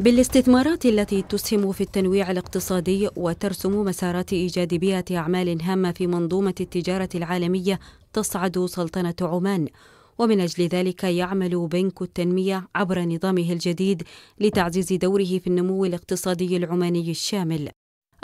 بالاستثمارات التي تسهم في التنويع الاقتصادي وترسم مسارات ايجاد بيئه أعمال هامة في منظومة التجارة العالمية تصعد سلطنة عمان ومن أجل ذلك يعمل بنك التنمية عبر نظامه الجديد لتعزيز دوره في النمو الاقتصادي العماني الشامل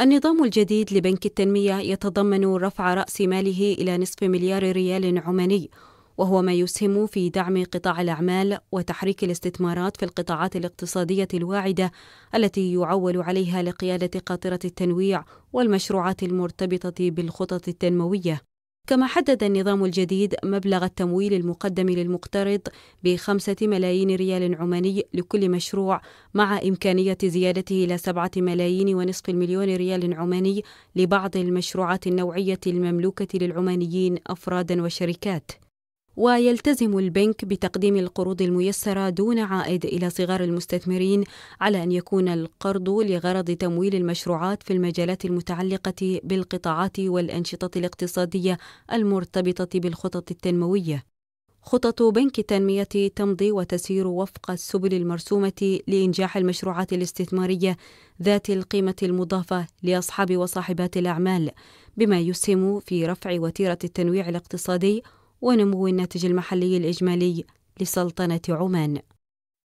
النظام الجديد لبنك التنمية يتضمن رفع رأس ماله إلى نصف مليار ريال عماني وهو ما يسهم في دعم قطاع الأعمال وتحريك الاستثمارات في القطاعات الاقتصادية الواعدة التي يعول عليها لقيادة قاطرة التنويع والمشروعات المرتبطة بالخطط التنموية. كما حدد النظام الجديد مبلغ التمويل المقدم للمقترض بخمسة ملايين ريال عماني لكل مشروع مع إمكانية زيادته إلى سبعة ملايين ونصف المليون ريال عماني لبعض المشروعات النوعية المملوكة للعمانيين أفرادا وشركات ويلتزم البنك بتقديم القروض الميسرة دون عائد إلى صغار المستثمرين على أن يكون القرض لغرض تمويل المشروعات في المجالات المتعلقة بالقطاعات والأنشطة الاقتصادية المرتبطة بالخطط التنموية. خطط بنك التنمية تمضي وتسير وفق السبل المرسومة لإنجاح المشروعات الاستثمارية ذات القيمة المضافة لأصحاب وصاحبات الأعمال، بما يسهم في رفع وتيرة التنويع الاقتصادي ونمو الناتج المحلي الإجمالي لسلطنة عمان